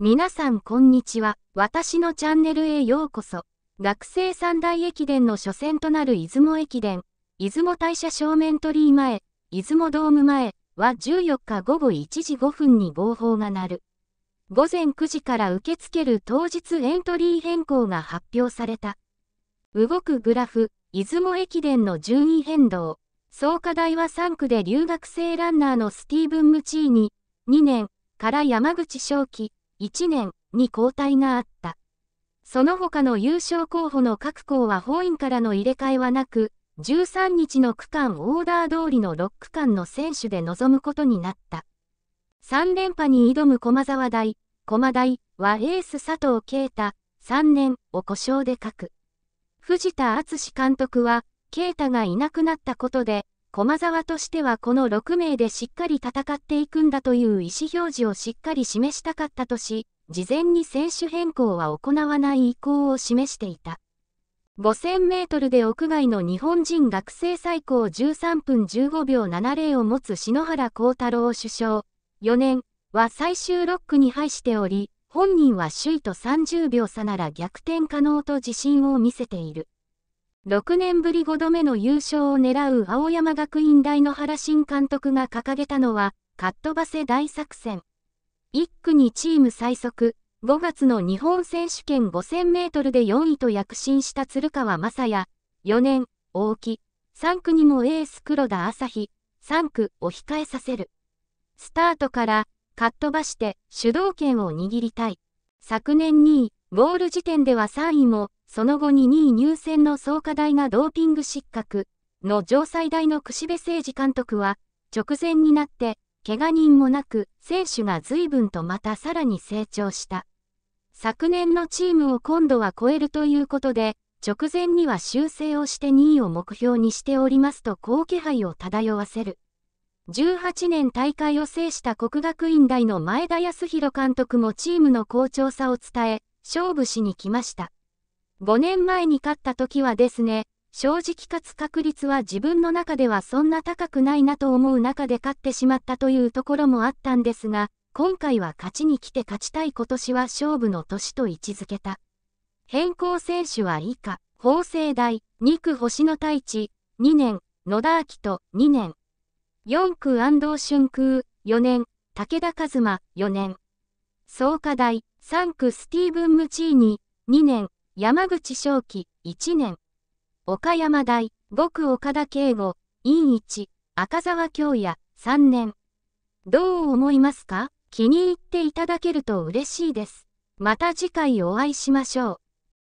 皆さんこんにちは。私のチャンネルへようこそ。学生三大駅伝の初戦となる出雲駅伝、出雲大社正面鳥居前、出雲ドーム前は14日午後1時5分に号砲が鳴る。午前9時から受け付ける当日エントリー変更が発表された。動くグラフ、出雲駅伝の順位変動。創価大は3区で留学生ランナーのスティーブン・ムチーニ、2年から山口正樹、1年に交代があった。その他の優勝候補の各校は本院からの入れ替えはなく、13日の区間オーダー通りの6区間の選手で臨むことになった。3連覇に挑む駒沢大、駒大はエース佐藤啓太、3年を故障で書く。藤田敦監督は、啓太がいなくなったことで、駒沢としてはこの6名でしっかり戦っていくんだという意思表示をしっかり示したかったとし、事前に選手変更は行わない意向を示していた。5000メートルで屋外の日本人学生最高13分15秒70を持つ篠原幸太郎首相、4年は最終6区に配しており、本人は首位と30秒差なら逆転可能と自信を見せている。6年ぶり5度目の優勝を狙う青山学院大の原新監督が掲げたのは、かっ飛ばせ大作戦。1区にチーム最速、5月の日本選手権5000メートルで4位と躍進した鶴川雅也、4年、大木、3区にもエース黒田朝日、3区を控えさせる。スタートから、かっ飛ばして主導権を握りたい。昨年2位、ゴール時点では3位も、その後に2位入選の創価大がドーピング失格の城西大の串部誠二監督は、直前になって、怪我人もなく、選手が随分とまたさらに成長した。昨年のチームを今度は超えるということで、直前には修正をして2位を目標にしておりますと好気配を漂わせる。18年大会を制した国学院大の前田康弘監督もチームの好調さを伝え、勝負しに来ました。5年前に勝った時はですね、正直勝つ確率は自分の中ではそんな高くないなと思う中で勝ってしまったというところもあったんですが、今回は勝ちに来て勝ちたい今年は勝負の年と位置づけた。変更選手は以下、法政大、2区星野太一、2年、野田明人、2年。4区安藤春空、4年、武田和馬、4年。創価大、3区スティーブン・ムチーニ、2年、山口正樹、1年。岡山大、5岡田圭吾、院一、赤沢京也、3年。どう思いますか気に入っていただけると嬉しいです。また次回お会いしましょう。